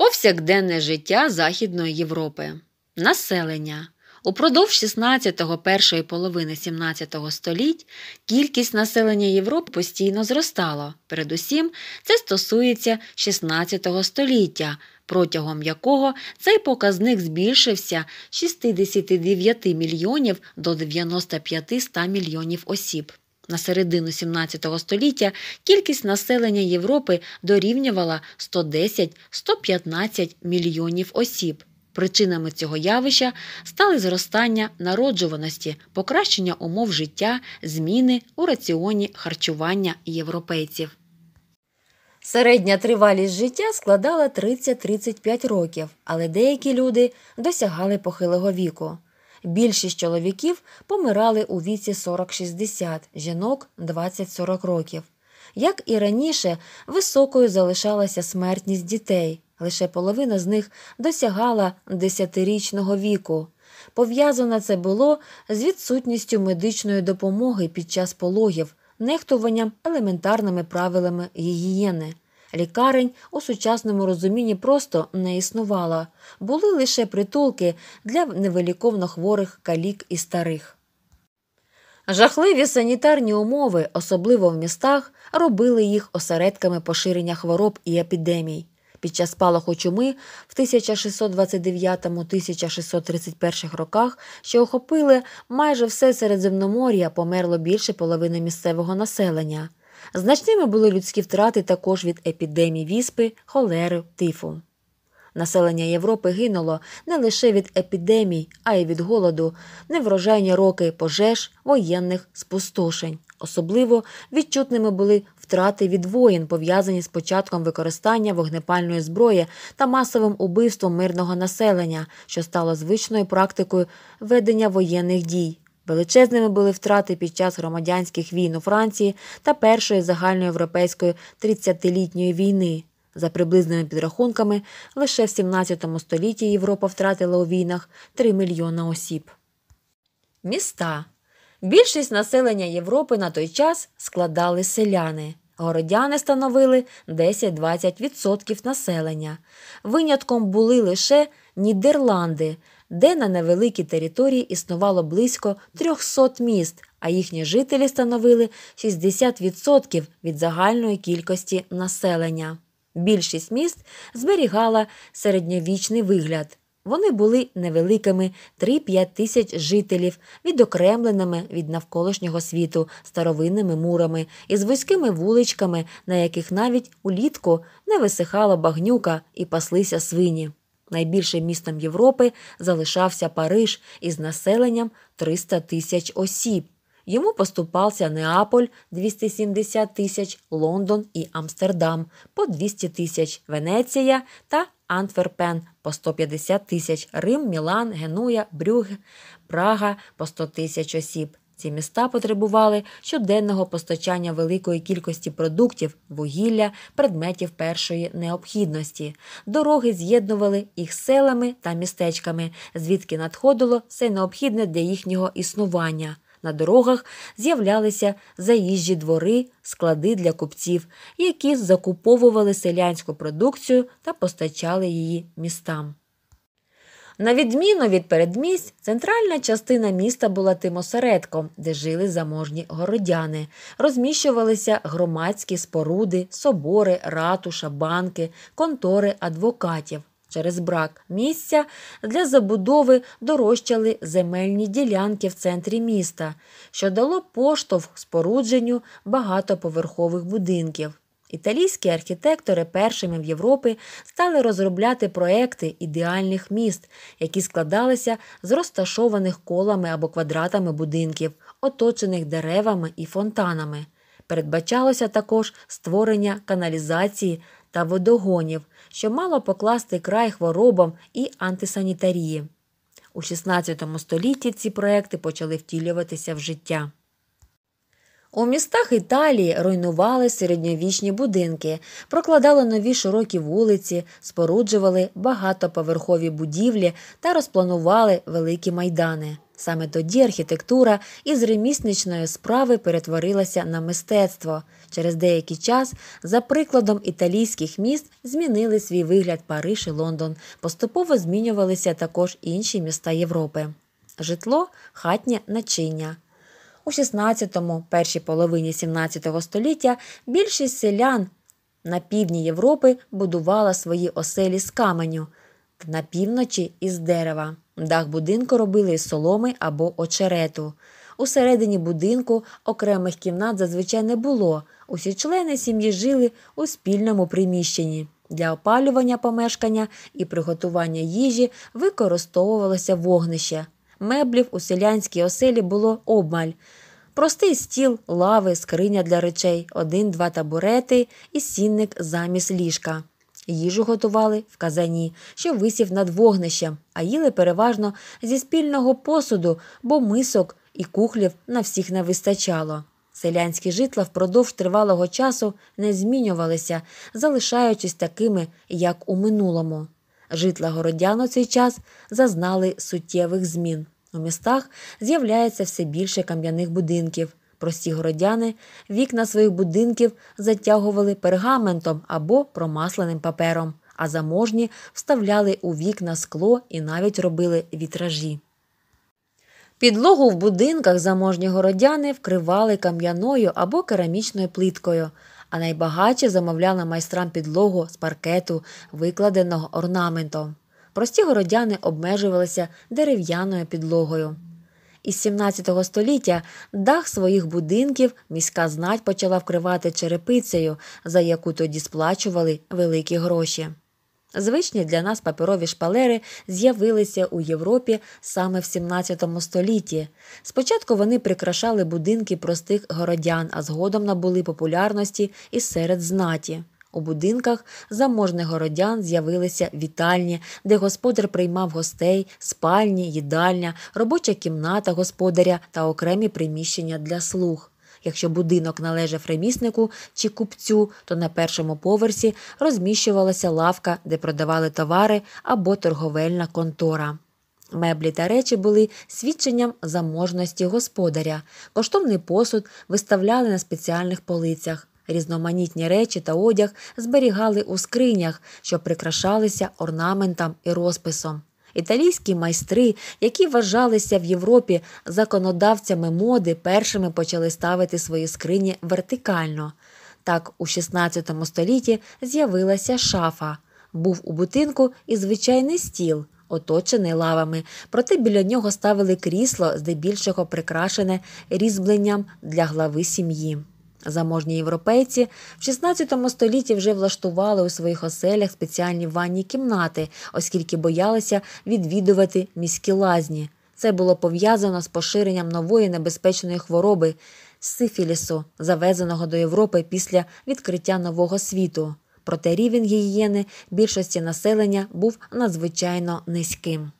Повсякденне життя Західної Європи. Населення. Упродовж 16 го першої половини 17 століть кількість населення Європи постійно зростала. Передусім, це стосується 16 століття, протягом якого цей показник збільшився з 69 мільйонів до 95 100 мільйонів осіб. На середину 17 століття кількість населення Європи дорівнювала 110-115 мільйонів осіб. Причинами цього явища стали зростання народжуваності, покращення умов життя, зміни у раціоні харчування європейців. Середня тривалість життя складала 30-35 років, але деякі люди досягали похилого віку. Більшість чоловіків помирали у віці 40-60, жінок 20-40 років. Як і раніше, високою залишалася смертність дітей, лише половина з них досягала 10-річного віку. Пов'язано це було з відсутністю медичної допомоги під час пологів, нехтуванням елементарними правилами гігієни. Лікарень у сучасному розумінні просто не існувало, були лише притулки для невеликовно хворих калік і старих. Жахливі санітарні умови, особливо в містах, робили їх осередками поширення хвороб і епідемій. Під час спалаху чуми в 1629-1631 роках, що охопили майже все Середземномор'я, померло більше половини місцевого населення. Значними були людські втрати також від епідемії віспи, холери, тифу. Населення Європи гинуло не лише від епідемій, а й від голоду, неврожайні роки пожеж, воєнних спустошень. Особливо відчутними були втрати від воїн, пов'язані з початком використання вогнепальної зброї та масовим убивством мирного населення, що стало звичною практикою ведення воєнних дій. Величезними були втрати під час громадянських війн у Франції та першої загальноєвропейської 30-літньої війни. За приблизними підрахунками, лише в 17 столітті Європа втратила у війнах 3 мільйона осіб. Міста більшість населення Європи на той час складали селяни. Городяни становили 10-20% населення. Винятком були лише Нідерланди, де на невеликій території існувало близько 300 міст, а їхні жителі становили 60% від загальної кількості населення. Більшість міст зберігала середньовічний вигляд. Вони були невеликими 3-5 тисяч жителів, відокремленими від навколишнього світу старовинними мурами і з вузькими вуличками, на яких навіть улітку не висихала багнюка і паслися свині. Найбільшим містом Європи залишався Париж із населенням 300 тисяч осіб. Йому поступався Неаполь 270 тисяч, Лондон і Амстердам по 200 тисяч, Венеція та Антверпен по 150 тисяч, Рим, Мілан, Генуя, Брюг, Прага по 100 тисяч осіб. Ці міста потребували щоденного постачання великої кількості продуктів, вугілля, предметів першої необхідності. Дороги з'єднували їх селами та містечками, звідки надходило все необхідне для їхнього існування. На дорогах з'являлися заїжджі двори, склади для купців, які закуповували селянську продукцію та постачали її містам. На відміну від передмість, центральна частина міста була тим осередком, де жили заможні городяни, розміщувалися громадські споруди, собори, ратуша, банки, контори адвокатів. Через брак місця для забудови дорожчали земельні ділянки в центрі міста, що дало поштовх спорудженню багатоповерхових будинків. Італійські архітектори першими в Європі стали розробляти проекти ідеальних міст, які складалися з розташованих колами або квадратами будинків, оточених деревами і фонтанами. Передбачалося також створення каналізації та водогонів, що мало покласти край хворобам і антисанітарії. У XVI столітті ці проекти почали втілюватися в життя. У містах Італії руйнували середньовічні будинки, прокладали нові широкі вулиці, споруджували багатоповерхові будівлі та розпланували великі майдани. Саме тоді архітектура із ремісничної справи перетворилася на мистецтво. Через деякий час, за прикладом італійських міст, змінили свій вигляд Париж і Лондон. Поступово змінювалися також інші міста Європи. Житло, хатнє начиння. У 16-му, першій половині 17 століття більшість селян на півдні Європи будувала свої оселі з каменю, на півночі із дерева. Дах будинку робили із соломи або очерету. У середині будинку окремих кімнат зазвичай не було. Усі члени сім'ї жили у спільному приміщенні. Для опалювання помешкання і приготування їжі використовувалося вогнище меблів у селянській оселі було обмаль. Простий стіл, лави, скриня для речей, один-два табурети і сінник замість ліжка. Їжу готували в казані, що висів над вогнищем, а їли переважно зі спільного посуду, бо мисок і кухлів на всіх не вистачало. Селянські житла впродовж тривалого часу не змінювалися, залишаючись такими, як у минулому. Житла городян у цей час зазнали суттєвих змін. У містах з'являється все більше кам'яних будинків. Прості городяни вікна своїх будинків затягували пергаментом або промасленим папером, а заможні вставляли у вікна скло і навіть робили вітражі. Підлогу в будинках заможні городяни вкривали кам'яною або керамічною плиткою, а найбагатше замовляли майстрам підлогу з паркету, викладеного орнаментом. Прості городяни обмежувалися дерев'яною підлогою. Із 17 століття дах своїх будинків міська знать почала вкривати черепицею, за яку тоді сплачували великі гроші. Звичні для нас паперові шпалери з'явилися у Європі саме в 17 столітті. Спочатку вони прикрашали будинки простих городян, а згодом набули популярності і серед знаті. У будинках заможних городян з'явилися вітальні, де господар приймав гостей, спальні, їдальня, робоча кімната господаря та окремі приміщення для слуг. Якщо будинок належав реміснику чи купцю, то на першому поверсі розміщувалася лавка, де продавали товари або торговельна контора. Меблі та речі були свідченням заможності господаря, коштовний посуд виставляли на спеціальних полицях. Різноманітні речі та одяг зберігали у скринях, що прикрашалися орнаментом і розписом. Італійські майстри, які вважалися в Європі законодавцями моди, першими почали ставити свої скрині вертикально. Так, у 16 столітті з'явилася шафа. Був у будинку і звичайний стіл, оточений лавами, проте біля нього ставили крісло, здебільшого прикрашене різьбленням для глави сім'ї. Заможні європейці в 16 столітті вже влаштували у своїх оселях спеціальні ванні кімнати, оскільки боялися відвідувати міські лазні. Це було пов'язано з поширенням нової небезпечної хвороби сифілісу, завезеного до Європи після відкриття нового світу. Проте рівень гігієни більшості населення був надзвичайно низьким.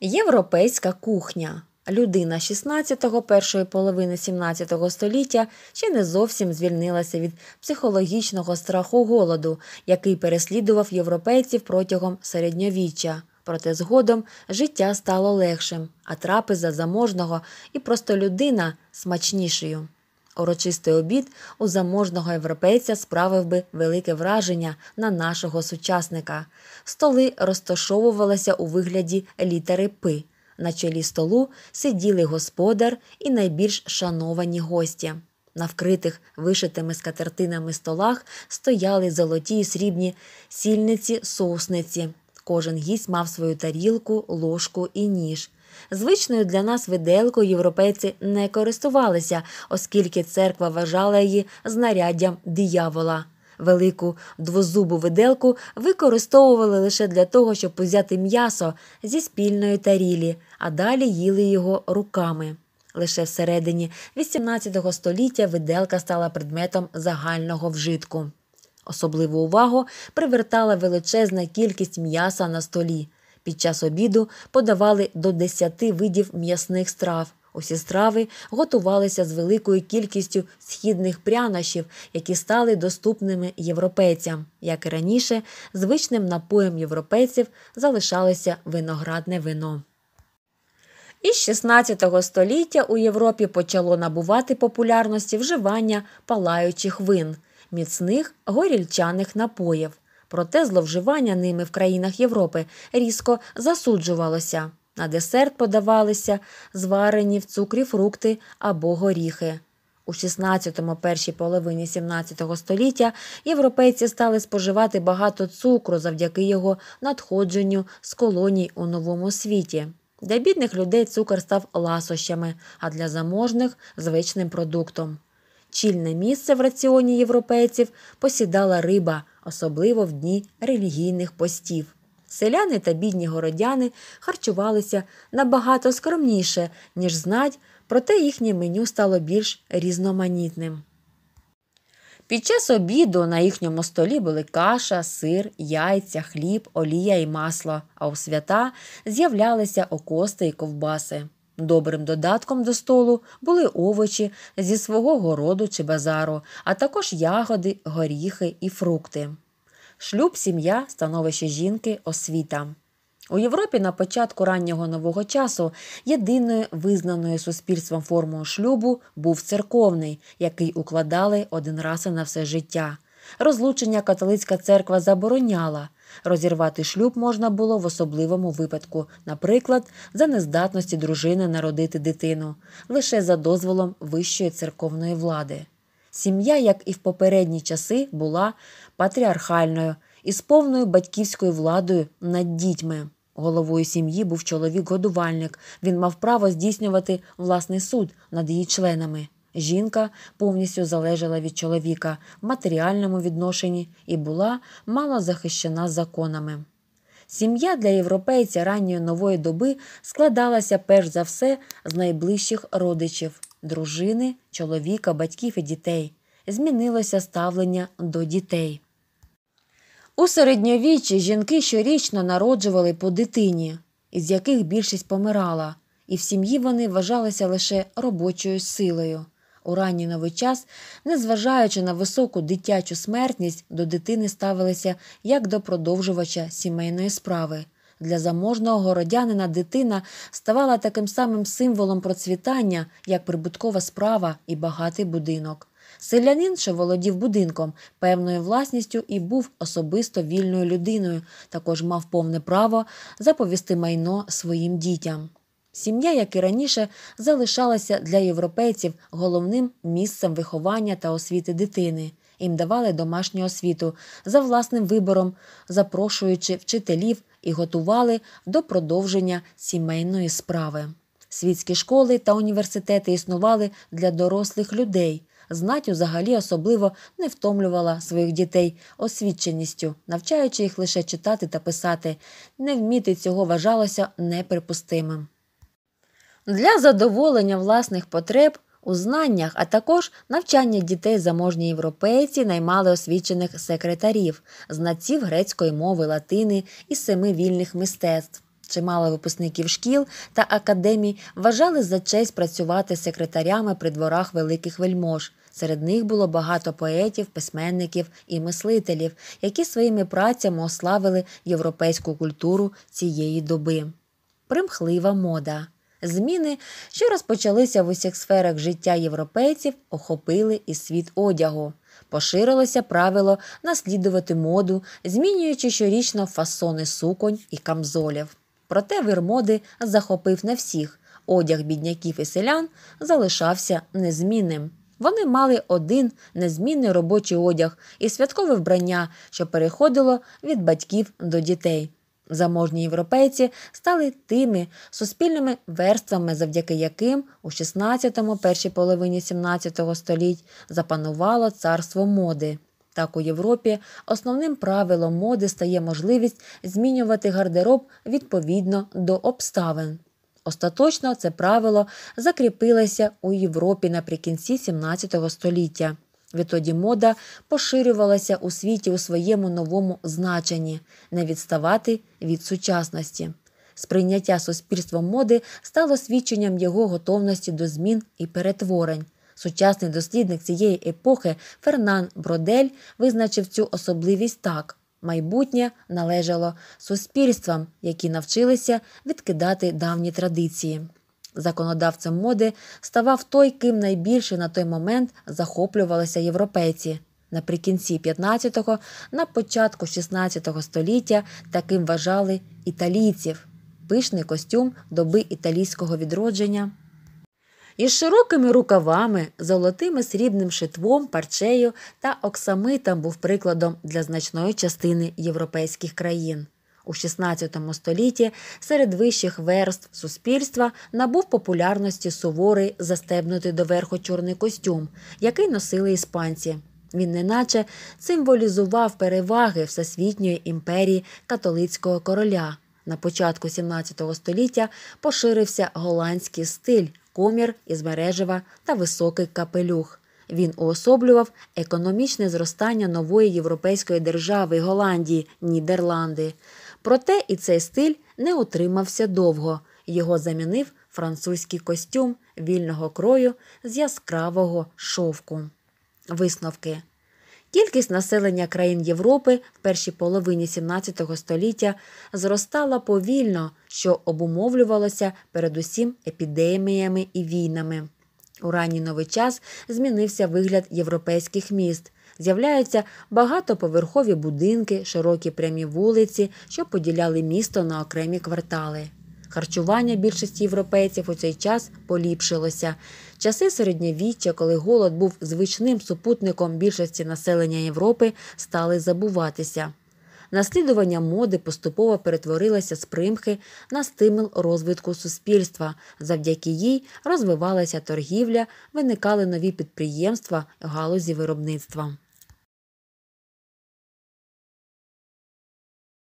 Європейська кухня Людина 16-го, першої половини 17 століття ще не зовсім звільнилася від психологічного страху голоду, який переслідував європейців протягом середньовіччя. Проте згодом життя стало легшим, а трапеза заможного і просто людина смачнішою. Урочистий обід у заможного європейця справив би велике враження на нашого сучасника. Столи розташовувалися у вигляді літери Пи. На чолі столу сиділи господар і найбільш шановані гості. На вкритих вишитими скатертинами столах стояли золоті і срібні сільниці соусниці. Кожен гість мав свою тарілку, ложку і ніж. Звичною для нас виделкою європейці не користувалися, оскільки церква вважала її знаряддям диявола. Велику двозубу виделку використовували лише для того, щоб узяти м'ясо зі спільної тарілі, а далі їли його руками. Лише всередині XVIII століття виделка стала предметом загального вжитку. Особливу увагу привертала величезна кількість м'яса на столі. Під час обіду подавали до 10 видів м'ясних страв. Усі страви готувалися з великою кількістю східних прянощів, які стали доступними європейцям. Як і раніше, звичним напоєм європейців залишалося виноградне вино. Із 16 століття у Європі почало набувати популярності вживання палаючих вин, міцних горільчаних напоїв. Проте зловживання ними в країнах Європи різко засуджувалося. На десерт подавалися зварені в цукрі фрукти або горіхи. У 16 першій половині 17 століття європейці стали споживати багато цукру завдяки його надходженню з колоній у новому світі. Для бідних людей цукор став ласощами, а для заможних звичним продуктом. Чільне місце в раціоні європейців посідала риба, особливо в дні релігійних постів. Селяни та бідні городяни харчувалися набагато скромніше, ніж знать, проте їхнє меню стало більш різноманітним. Під час обіду на їхньому столі були каша, сир, яйця, хліб, олія і масло, а у свята з'являлися окости і ковбаси. Добрим додатком до столу були овочі зі свого городу чи базару, а також ягоди, горіхи і фрукти шлюб, сім'я, становище жінки, освіта. У Європі на початку раннього нового часу єдиною визнаною суспільством формою шлюбу був церковний, який укладали один раз і на все життя. Розлучення католицька церква забороняла. Розірвати шлюб можна було в особливому випадку, наприклад, за нездатності дружини народити дитину лише за дозволом вищої церковної влади. Сім'я, як і в попередні часи, була патріархальною і з повною батьківською владою над дітьми. Головою сім'ї був чоловік-годувальник. Він мав право здійснювати власний суд над її членами. Жінка повністю залежала від чоловіка в матеріальному відношенні і була мало захищена законами. Сім'я для європейця ранньої нової доби складалася перш за все з найближчих родичів дружини, чоловіка, батьків і дітей. Змінилося ставлення до дітей. У середньовіччі жінки щорічно народжували по дитині, із яких більшість помирала, і в сім'ї вони вважалися лише робочою силою. У ранній новий час, незважаючи на високу дитячу смертність, до дитини ставилися як до продовжувача сімейної справи. Для заможного городянина дитина ставала таким самим символом процвітання, як прибуткова справа і багатий будинок. Селянин, що володів будинком, певною власністю і був особисто вільною людиною, також мав повне право заповісти майно своїм дітям. Сім'я, як і раніше, залишалася для європейців головним місцем виховання та освіти дитини їм давали домашню освіту за власним вибором, запрошуючи вчителів і готували до продовження сімейної справи. Світські школи та університети існували для дорослих людей. Знать взагалі особливо не втомлювала своїх дітей освіченістю, навчаючи їх лише читати та писати, не вміти цього вважалося неприпустимим. Для задоволення власних потреб у знаннях, а також навчання дітей заможні європейці наймали освічених секретарів, знаців грецької мови, латини і семи вільних мистецтв. Чимало випускників шкіл та академій вважали за честь працювати секретарями при дворах великих вельмож. Серед них було багато поетів, письменників і мислителів, які своїми працями ославили європейську культуру цієї доби. Примхлива мода. Зміни, що розпочалися в усіх сферах життя європейців, охопили і світ одягу. Поширилося правило наслідувати моду, змінюючи щорічно фасони суконь і камзолів. Проте вир моди захопив не всіх. Одяг бідняків і селян залишався незмінним. Вони мали один незмінний робочий одяг і святкове вбрання, що переходило від батьків до дітей. Заможні європейці стали тими суспільними верствами, завдяки яким у 16-му, першій половині 17-го століть запанувало царство моди. Так у Європі основним правилом моди стає можливість змінювати гардероб відповідно до обставин. Остаточно це правило закріпилося у Європі наприкінці 17 століття. Відтоді мода поширювалася у світі у своєму новому значенні не відставати від сучасності. Сприйняття суспільством моди стало свідченням його готовності до змін і перетворень. Сучасний дослідник цієї епохи Фернан Бродель визначив цю особливість так: майбутнє належало суспільствам, які навчилися відкидати давні традиції. Законодавцем моди ставав той, ким найбільше на той момент захоплювалися європейці. Наприкінці 15-го, на початку 16-го століття таким вважали італійців. Пишний костюм доби італійського відродження. Із широкими рукавами, золотими срібним шитвом, парчею та оксамитом був прикладом для значної частини європейських країн у XVI столітті серед вищих верств суспільства набув популярності суворий застебнутий доверху чорний костюм, який носили іспанці. Він неначе символізував переваги всесвітньої імперії католицького короля. На початку XVII століття поширився голландський стиль, комір із мережева та високий капелюх. Він уособлював економічне зростання нової європейської держави Голландії Нідерланди. Проте і цей стиль не утримався довго. Його замінив французький костюм вільного крою з яскравого шовку. Висновки. Кількість населення країн Європи в першій половині XVII століття зростала повільно, що обумовлювалося передусім епідеміями і війнами. У ранній новий час змінився вигляд європейських міст з'являються багатоповерхові будинки, широкі прямі вулиці, що поділяли місто на окремі квартали. Харчування більшості європейців у цей час поліпшилося. Часи середньовіччя, коли голод був звичним супутником більшості населення Європи, стали забуватися. Наслідування моди поступово перетворилося з примхи на стимул розвитку суспільства. Завдяки їй розвивалася торгівля, виникали нові підприємства галузі виробництва.